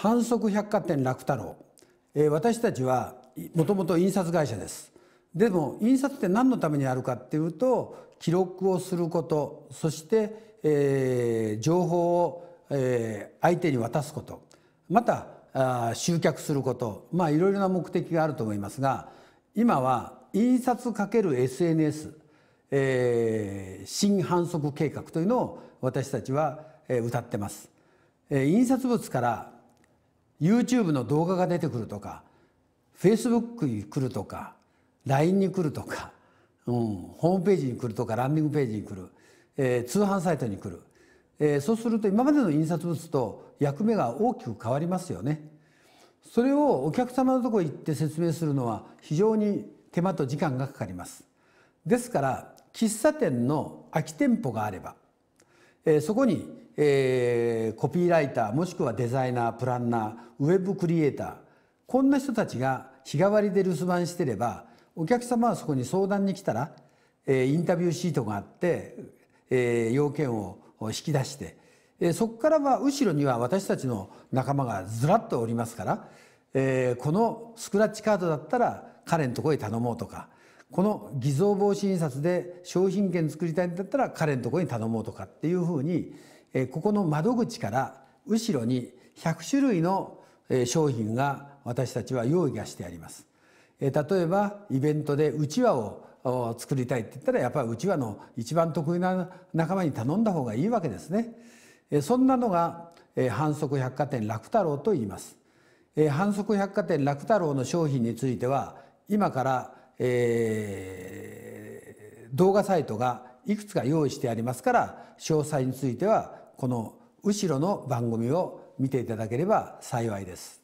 反則百貨店楽太郎、え私たちはもともと印刷会社ですでも印刷って何のためにあるかっていうと記録をすることそして、えー、情報を、えー、相手に渡すことまたあ集客することまあいろいろな目的があると思いますが今は印刷 ×SNS、えー、新反則計画というのを私たちは、えー、歌ってます。印刷物から YouTube の動画が出てくるとか Facebook に来るとか LINE に来るとか、うん、ホームページに来るとかランディングページに来る、えー、通販サイトに来る、えー、そうすると今までの印刷物と役目が大きく変わりますよね。それをお客様のところ行って説明するのは非常に手間と時間がかかります。ですから喫茶店の空き店舗があればえそこに、えコピーライターもしくはデザイナープランナーウェブクリエイターこんな人たちが日替わりで留守番してればお客様はそこに相談に来たら、えインタビューシートがあって、え要件を引き出して、えそこからは後ろには私たちの仲間がずらっとおりますから、えこのスクラッチカードだったら彼のとこへ頼もうとかこの偽造防止印刷で商品券作りたいんだったら彼のところに頼もうとかっていうふうに、えここの窓口から後ろに100種類の商品が私たちは用意がしてあります。え例えばイベントでうちわを作りたいって言ったらやっぱりうちわの一番得意な仲間に頼んだ方がいいわけですね。そんなのが反則百貨店楽太郎と言います。反則百貨店楽太郎の商品については今からえー、動画サイトがいくつか用意してありますから詳細についてはこの後ろの番組を見ていただければ幸いです。